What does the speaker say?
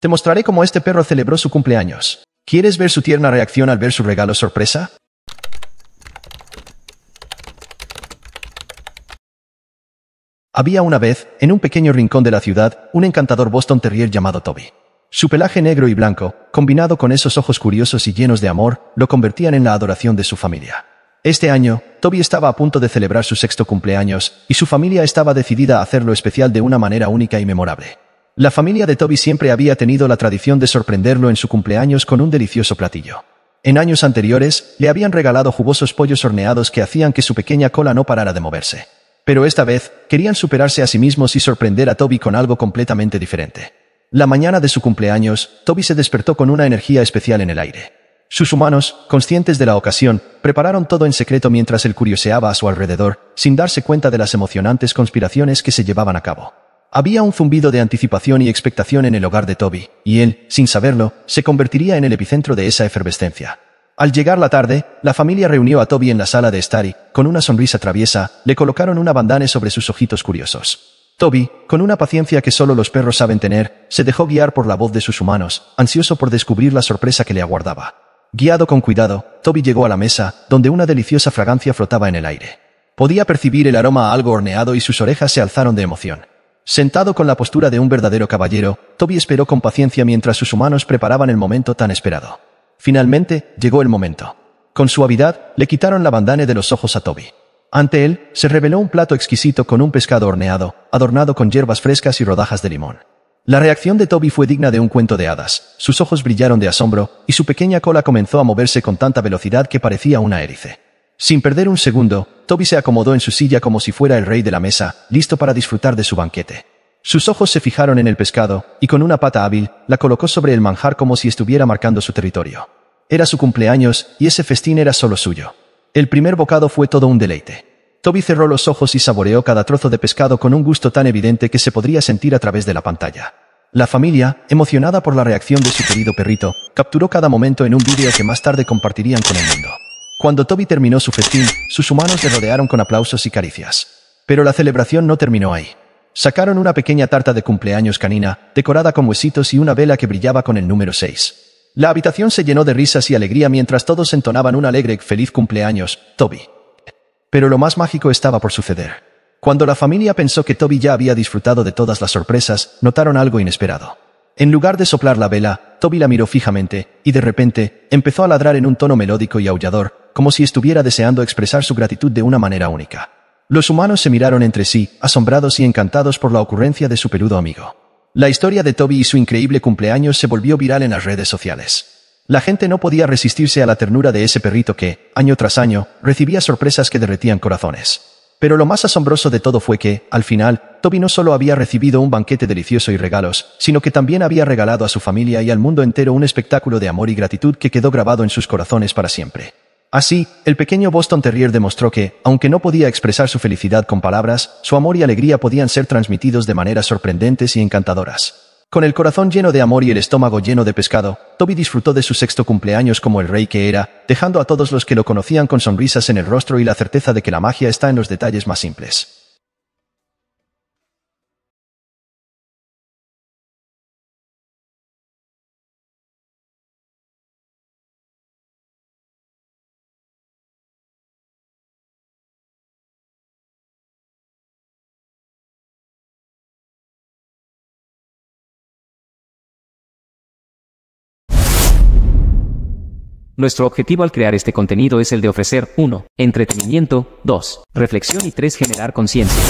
Te mostraré cómo este perro celebró su cumpleaños. ¿Quieres ver su tierna reacción al ver su regalo sorpresa? Había una vez, en un pequeño rincón de la ciudad, un encantador Boston Terrier llamado Toby. Su pelaje negro y blanco, combinado con esos ojos curiosos y llenos de amor, lo convertían en la adoración de su familia. Este año, Toby estaba a punto de celebrar su sexto cumpleaños, y su familia estaba decidida a hacerlo especial de una manera única y memorable. La familia de Toby siempre había tenido la tradición de sorprenderlo en su cumpleaños con un delicioso platillo. En años anteriores, le habían regalado jugosos pollos horneados que hacían que su pequeña cola no parara de moverse. Pero esta vez, querían superarse a sí mismos y sorprender a Toby con algo completamente diferente. La mañana de su cumpleaños, Toby se despertó con una energía especial en el aire. Sus humanos, conscientes de la ocasión, prepararon todo en secreto mientras él curioseaba a su alrededor, sin darse cuenta de las emocionantes conspiraciones que se llevaban a cabo. Había un zumbido de anticipación y expectación en el hogar de Toby, y él, sin saberlo, se convertiría en el epicentro de esa efervescencia. Al llegar la tarde, la familia reunió a Toby en la sala de estar y, con una sonrisa traviesa, le colocaron una bandana sobre sus ojitos curiosos. Toby, con una paciencia que solo los perros saben tener, se dejó guiar por la voz de sus humanos, ansioso por descubrir la sorpresa que le aguardaba. Guiado con cuidado, Toby llegó a la mesa, donde una deliciosa fragancia flotaba en el aire. Podía percibir el aroma a algo horneado y sus orejas se alzaron de emoción. Sentado con la postura de un verdadero caballero, Toby esperó con paciencia mientras sus humanos preparaban el momento tan esperado. Finalmente, llegó el momento. Con suavidad, le quitaron la bandane de los ojos a Toby. Ante él, se reveló un plato exquisito con un pescado horneado, adornado con hierbas frescas y rodajas de limón. La reacción de Toby fue digna de un cuento de hadas. Sus ojos brillaron de asombro, y su pequeña cola comenzó a moverse con tanta velocidad que parecía una hélice. Sin perder un segundo, Toby se acomodó en su silla como si fuera el rey de la mesa, listo para disfrutar de su banquete. Sus ojos se fijaron en el pescado, y con una pata hábil, la colocó sobre el manjar como si estuviera marcando su territorio. Era su cumpleaños, y ese festín era solo suyo. El primer bocado fue todo un deleite. Toby cerró los ojos y saboreó cada trozo de pescado con un gusto tan evidente que se podría sentir a través de la pantalla. La familia, emocionada por la reacción de su querido perrito, capturó cada momento en un vídeo que más tarde compartirían con el mundo. Cuando Toby terminó su festín, sus humanos le rodearon con aplausos y caricias. Pero la celebración no terminó ahí. Sacaron una pequeña tarta de cumpleaños canina, decorada con huesitos y una vela que brillaba con el número 6. La habitación se llenó de risas y alegría mientras todos entonaban un alegre feliz cumpleaños, Toby. Pero lo más mágico estaba por suceder. Cuando la familia pensó que Toby ya había disfrutado de todas las sorpresas, notaron algo inesperado. En lugar de soplar la vela, Toby la miró fijamente, y de repente, empezó a ladrar en un tono melódico y aullador, como si estuviera deseando expresar su gratitud de una manera única. Los humanos se miraron entre sí, asombrados y encantados por la ocurrencia de su peludo amigo. La historia de Toby y su increíble cumpleaños se volvió viral en las redes sociales. La gente no podía resistirse a la ternura de ese perrito que, año tras año, recibía sorpresas que derretían corazones. Pero lo más asombroso de todo fue que, al final, Toby no solo había recibido un banquete delicioso y regalos, sino que también había regalado a su familia y al mundo entero un espectáculo de amor y gratitud que quedó grabado en sus corazones para siempre. Así, el pequeño Boston Terrier demostró que, aunque no podía expresar su felicidad con palabras, su amor y alegría podían ser transmitidos de maneras sorprendentes y encantadoras. Con el corazón lleno de amor y el estómago lleno de pescado, Toby disfrutó de su sexto cumpleaños como el rey que era, dejando a todos los que lo conocían con sonrisas en el rostro y la certeza de que la magia está en los detalles más simples. Nuestro objetivo al crear este contenido es el de ofrecer 1. Entretenimiento, 2. Reflexión y 3. Generar conciencia.